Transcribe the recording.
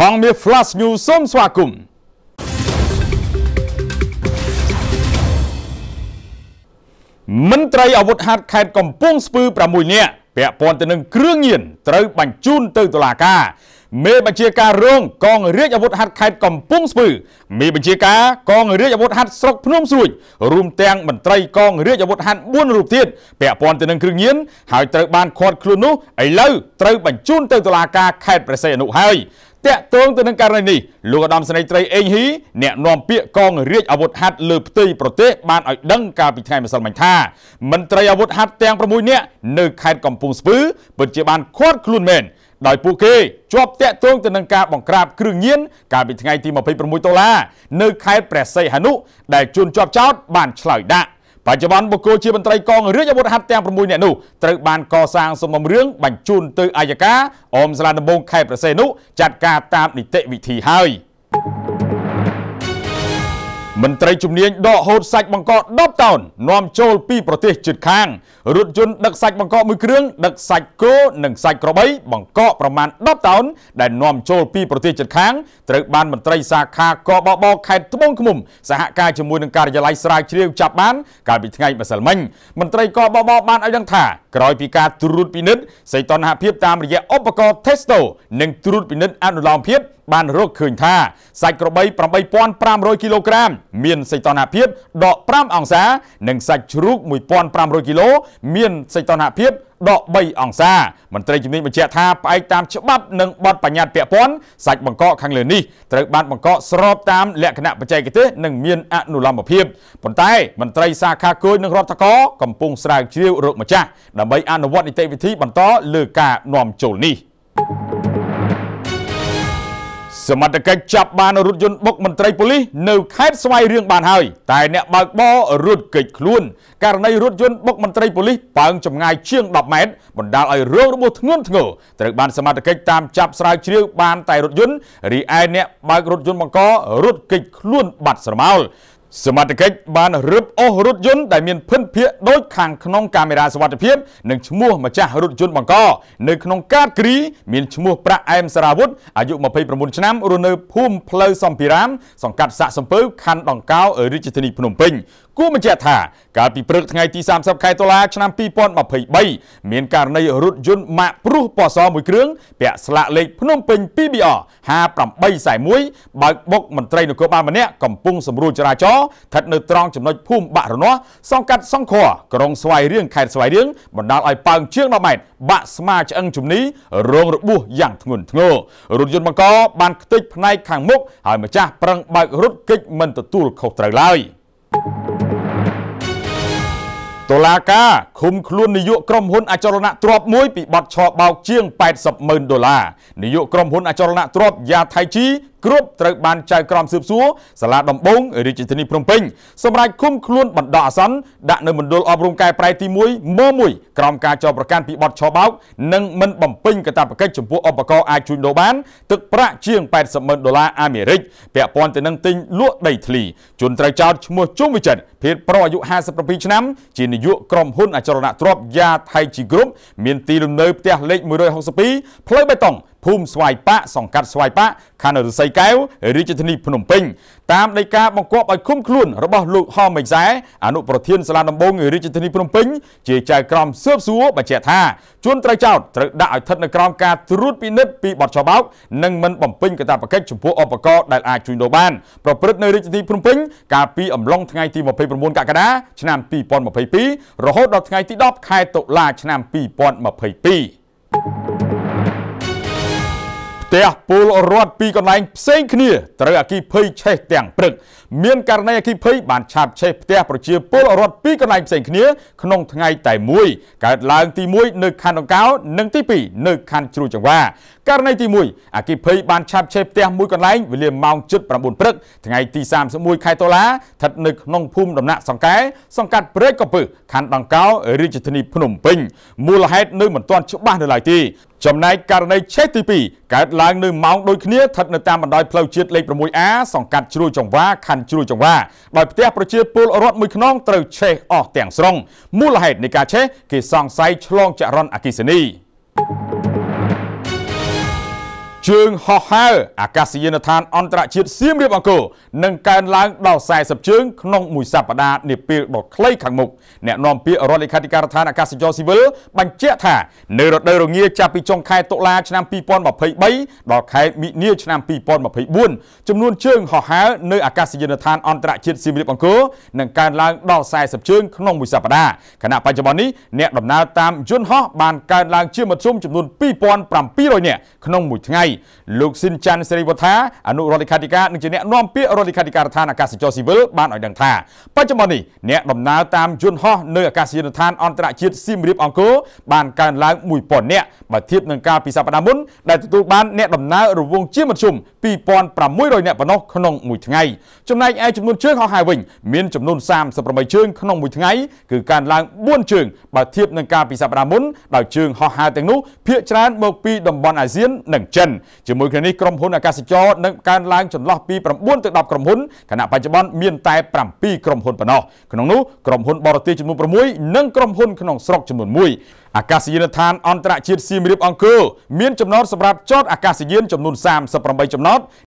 ហងមាស Flash News សូមស្វាគមន៍មន្ត្រីអាវុធហត្ថខេត្តកំពង់ស្ពឺ6នាក់ពាក់ព័ន្ធទៅនឹងគ្រឿងញៀនត្រូវបញ្ជូនទៅតុលាការមេបញ្ជាការរងកងរាជអាវុធហត្ថខេត្តកំពង់ស្ពឺមេបញ្ជាការកងរាជអាវុធហត្ថស្រុកភ្នំស្រួយរួមទាំងមន្ត្រីកងរាជអាវុធហត្ថ4រូបទៀតពាក់ព័ន្ធទៅនឹងគ្រឿងញៀនហើយត្រូវបានឃាត់ខ្លួននោះឥឡូវត្រូវបញ្ជូនទៅតុលាការខេត្តព្រះសីហនុហើយតាក់ទងទៅនឹងករណីនេះលោកឧត្តមសេនីយ៍ត្រីអេងហ៊ីអ្នកនាំពាក្យកងរាជអាវុធហត្ថលើផ្ទៃប្រទេសបានឲ្យដឹងកាលពីថ្ងៃម្សិលមិញថា មន្ត្រីអាវុធហត្ថទាំង6នាក់នៅខេត្តកំពង់ស្ពឺពិតជាបានឃាត់ខ្លួនមែនដោយពួកគេជាប់តាក់ទងទៅនឹងការបង្ក្រាបគ្រឿងញៀនកាលពីថ្ងៃទី26ដុល្លារនៅខេត្តព្រះសីហនុ ដែលជនជាប់ចោតបានឆ្លើយដាក់។បច្ចុប្បន្នបុគ្គលជាមន្ត្រីកងរាជអាវុធហត្ថទាំង6នាក់នោះត្រូវបានកសាងសំណុំរឿងបញ្ជូនទៅអัยការអមសាលាដំបងខេត្តប្រសេនុចាត់ការតាមនីតិវិធីហើយ។មន្ត្រីជំនាញដកហូតសាច់បង្កក10តោននាំចូលពីប្រទេសជិតខាងរថយន្តដឹកសាច់បង្កកមួយគ្រឿងដឹកសាច់គោនិងសាច់ក្របី បង្កកប្រមាណ10តោនដែលនាំចូលពីប្រទេសជិតខាងត្រូវបានមន្ត្រីសាខាកបបខេត្តត្បូងឃ្មុំសហការជាមួយនឹងការិយាល័យស្រាវជ្រាវចាប់បានកាលពីថ្ងៃម្សិលមិញមន្ត្រីកបបបានឲ្យដឹងថាក្រោយពីការត្រួតពិនិត្យសីតុណ្ហភាពតាមរយៈឧបករណ៍ Testo និងត្រួតពិនិត្យអនុលោមភាពបានរកឃើញថា សាច់ក្របី8500គីឡូក្រាមមាន សីតុណ្ហភាពដក5អង្សានិងសាច់ជ្រូក1500គីឡូមាន សីតុណ្ហភាពដក3អង្សា មន្ត្រីជំនាញបញ្ជាក់ថាផ្អែកតាមច្បាប់ និងបទបញ្ញត្តិពាក់ព័ន្ធសាច់បង្កកខាងលើនេះត្រូវបានបង្កកស្របតាមលក្ខណៈបច្ចេកទេសនិងមានអនុលោមភាពប៉ុន្តែ មន្ត្រីសាខាគយនិងរដ្ឋកកំពុងស្រាវជ្រាវរោគម្ចាស់ដើម្បី អនុវត្តនីតិវិធីបន្តលើការនាំចូលនេះ។សមត្ថកិច្ចចាប់បានរថយន្តបុកមន្ត្រីប៉ូលីសនៅខេត្តស្វាយរៀងបានហើយតែអ្នកបើកបររត់គេចខ្លួនករណីរថយន្តបុកមន្ត្រីប៉ូលីសប៉ើងចម្ងាយជាង10ម៉ែត្របណ្ដាលឲ្យរងរបួសធ្ងន់ធ្ងរត្រូវបានសមត្ថកិច្ចតាមចាប់ស្រាវជ្រាវបានតែរថយន្តរីឯអ្នកបើករថយន្តបង្ករត់គេចខ្លួនបាត់ស្រមោលសមត្ថកិច្ចបានរឹបអូសរថយន្តដែលមានភិនភាកដូចខាងក្នុងកាមេរ៉ាសវត្ថិភាពនិងឈ្មោះម្ចាស់រថយន្តបង្កនៅក្នុងកាតគ្រីមានឈ្មោះប្រាក់អែមសារាវុធអាយុ29ឆ្នាំរស់នៅភូមិផ្លូវសំពីរាមសង្កាត់សាក់សំពើខណ្ឌដង្កោរាជធានីភ្នំពេញគួរបញ្ជាក់ថាកាលពីព្រឹកថ្ងៃទី30ខែតុលាឆ្នាំ2023មានករណីរថយន្តម៉ាកព្រុសពណ៌សមួយគ្រឿងពាក់ស្លាកលេខភ្នំពេញ PBR 5841បើកបុកមន្ត្រីនគរបាលម្នាក់កំពុងសម្រួលចរាចរណ៍ស្ថិតនៅត្រង់ចំណុចភូមិបាក់រនាស់សង្កាត់សង្ខរក្រុងស្វាយរៀងខេត្តស្វាយរៀងបណ្ដាលឲ្យប៉ើងជាង10ម៉ែត្របាក់ស្មាឆ្អឹងជំនីរងរបួសយ៉ាងធ្ងន់ធ្ងររថយន្តបង្កបានខ្ទេចផ្នែកខាងមុខហើយម្ចាស់ប្រឹងបើករត់គេចមិនទទួលខុសត្រូវឡើយ thank you តុលាការឃុំខ្លួននាយកក្រុមហ៊ុនអចលនទ្រព្យមួយ ពីបទឆបោកជាង80ម៉ឺនដុល្លារនាយកក្រុមហ៊ុនអចលនទ្រព្យយ៉ាថៃជីគ្រប់ត្រូវបានចៅក្រមស៊ើបសួរសាលាដំបងរាជធានីភ្នំពេញសម្រាប់ឃុំខ្លួនបណ្ដោះអាសន្នដាក់នៅមណ្ឌលអប់រំកែប្រែទី1ម1ក្រោមការចោទប្រកាន់ពីបទឆបោកនិងមិនបំពេញកាតព្វកិច្ចចំពោះឧបករណ៍អាចជួញដូរបាន ទឹកប្រាក់ជាង80ម៉ឺនដុល្លារអាមេរិកពាក់ព័ន្ធទៅនឹងទិញលក់ដីធ្លីជនត្រូវចោទឈ្មោះជុំវិចិត្រភេទប្រុសអាយុ57ឆ្នាំ ជានាយកក្រុមហ៊ុនអចលនទ្រព្យយ៉ាថៃជីក្រុមមានទីលំនៅផ្ទះលេខ162ផ្លូវបៃតងភូមិស្វាយប៉ាសង្កាត់ស្វាយប៉ាខណ្ឌរសីកែវរាជធានីភ្នំពេញតាមដីកាបង្គាប់ឲ្យឃុំខ្លួនរបស់លោកហមមិញខ្សែអនុប្រធានសាលាដំបងរាជធានីភ្នំពេញជាចៅក្រមស៊ើបសួរបញ្ជាក់ថាជនត្រូវចោតត្រូវដាក់ឲ្យស្ថិតនៅក្រោមការត្រួតពិនិត្យពីបទច្បោកនិងមិនបំពេញកាតព្វកិច្ចចំពោះឧបករណ៍ដែលអាចជួញដូរបានប្រព្រឹត្តនៅរាជធានីភ្នំពេញកាលពីអំឡុងថ្ងៃទី29កក្កដាឆ្នាំ2022រហូតដល់ថ្ងៃទី10ខែតុលាឆ្នាំ2022ផ្ទះពលរដ្ឋពីកន្លែងផ្សេងគ្នា ត្រូវអគិភ័យឆេះទាំងព្រឹកមានករណីអគិភ័យបានឆាបឆេះផ្ទះប្រជាពលរដ្ឋពីកន្លែងផ្សេងគ្នាក្នុងថ្ងៃតែមួយកើតឡើងទី1នៅខណ្ឌដង្កោនិងទី2នៅខណ្ឌជ្រោយចង្វាករណីទី1អគិភ័យបានឆាបឆេះផ្ទះមួយកន្លែងវេលាម៉ោង7:09ព្រឹកថ្ងៃទី31ខែតុលាស្ថិតនៅក្នុងភូមិដំណាក់សង្កែសង្កាត់ព្រែកកពើខណ្ឌដង្កោរាជធានីភ្នំពេញមូលហេតុនៅមិនទាន់ច្បាស់នៅឡើយទេចំណែកករណីឆេះទី2កើតឡើងនៅម៉ោងដូចគ្នាស្ថិតនៅតាមបណ្ដោយផ្លូវជាតិលេខ 6A សង្កាត់ជ្រួយចង្វាខណ្ឌជ្រួយចង្វាដោយផ្ទះប្រជាពលរដ្ឋមួយខ្នងត្រូវឆេះអស់ទាំងស្រុងមូលហេតុនៃការឆេះគេសង្ស័យឆ្លងចរន្តអគ្គិសនី thank you ជើងហោះហើរអាកាសយានដ្ឋានអន្តរជាតិសៀមរាបអង្គរនឹងកើនឡើងដល់40ជើងក្នុងមួយសប្តាហ៍នាពេលដ៏ខ្លីខាងមុខអ្នកនាំពាក្យរដ្ឋលេខាធិការដ្ឋានអាកាសចរស៊ីវិលបញ្ជាក់ថានៅរដូវរងាចាប់ពីចុងខែតុលាឆ្នាំ2023ដល់ខែមិនិលឆ្នាំ2024ចំនួនជើងហោះហើរនៅអាកាសយានដ្ឋានអន្តរជាតិសៀមរាបអង្គរនឹងកើនឡើងដល់40ជើងក្នុងមួយសប្តាហ៍ខណៈបច្ចុប្បន្ននេះអ្នកដំណើរតាមយន្តហោះបានកើនឡើងជាមធ្យមចំនួន2700នាក់ក្នុងមួយថ្ងៃលោកស៊ិនច័ន្ទសេរីវថាអនុរដ្ឋលេខាធិការនិងជាអ្នកនាំពាក្យរដ្ឋលេខាធិការដ្ឋានអាកាសចរស៊ីវិលបានឲ្យដឹងថាបច្ចុប្បន្ននេះអ្នកដំណើរតាមយន្តហោះនៅអាកាសយានដ្ឋានអន្តរជាតិសៀមរាបអង្គរបានកើនឡើង1000នាក់បើធៀបនឹងកាលពីសប្តាហ៍មុនដែលទទួលបានអ្នកដំណើររវងជាមធ្យម2600នាក់ប៉ុណ្ណោះក្នុងមួយថ្ងៃចំណែកឯចំនួនជើងហោះហើរវិញមានចំនួន38ជើងក្នុងមួយថ្ងៃគឺកើនឡើង4ជើងបើធៀបនឹងកាលពីសប្តាហ៍មុនដោយជើងហោះហើរទាំងនោះភាគច្រើនមកពីតំបន់អាស៊ាននិងចិនជាមួយគ្នានេះក្រុមហ៊ុនអាកាសចរនឹងកើនឡើងចន្លោះពី9ទៅ10ក្រុមហ៊ុនខណៈបច្ចុប្បន្នមានតែ7ក្រុមហ៊ុនប៉ុណ្ណោះក្នុងនោះក្រុមហ៊ុនបរទេសចំនួន6និងក្រុមហ៊ុនក្នុងស្រុកចំនួន1អាកាសយានដ្ឋានអន្តរជាតិសៀមរាបអង្គរមានចំណតសម្រាប់ចតអាកាសយានចំនួន38ចំណត